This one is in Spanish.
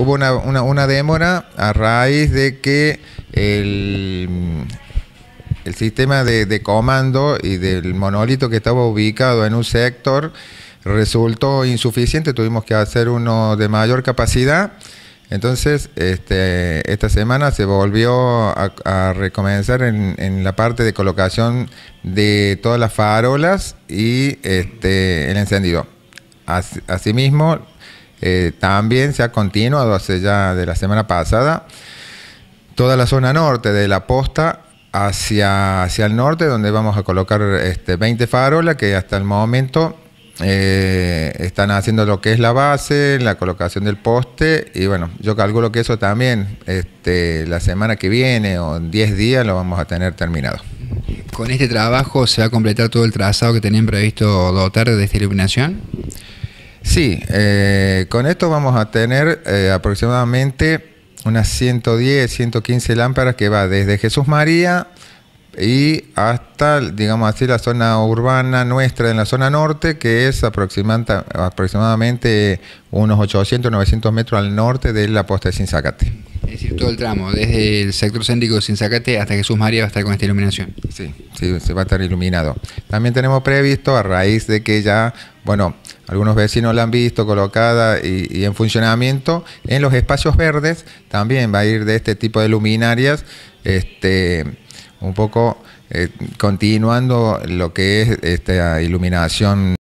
hubo una, demora a raíz de que el, sistema de, comando y del monolito que estaba ubicado en un sector resultó insuficiente, tuvimos que hacer uno de mayor capacidad. Entonces, este, esta semana se volvió a, recomenzar en, la parte de colocación de todas las farolas y este, el encendido. asimismo, eh, también se ha continuado hace ya de la semana pasada toda la zona norte de la posta hacia, hacia el norte, donde vamos a colocar este, 20 farolas que hasta el momento eh, están haciendo lo que es la base, la colocación del poste y bueno, yo calculo que eso también este, la semana que viene o en 10 días lo vamos a tener terminado. ¿Con este trabajo se ha completado todo el trazado que tenían previsto dotar de esta iluminación? Sí, eh, con esto vamos a tener eh, aproximadamente unas 110, 115 lámparas que va desde Jesús María y hasta, digamos así, la zona urbana nuestra en la zona norte, que es aproximadamente unos 800, 900 metros al norte de la posta de Sinzacate todo el tramo, desde el sector céntrico de Sinzacate hasta Jesús María va a estar con esta iluminación. Sí, sí, se va a estar iluminado. También tenemos previsto, a raíz de que ya, bueno, algunos vecinos la han visto colocada y, en funcionamiento, en los espacios verdes también va a ir de este tipo de luminarias, este, un poco eh, continuando lo que es esta iluminación.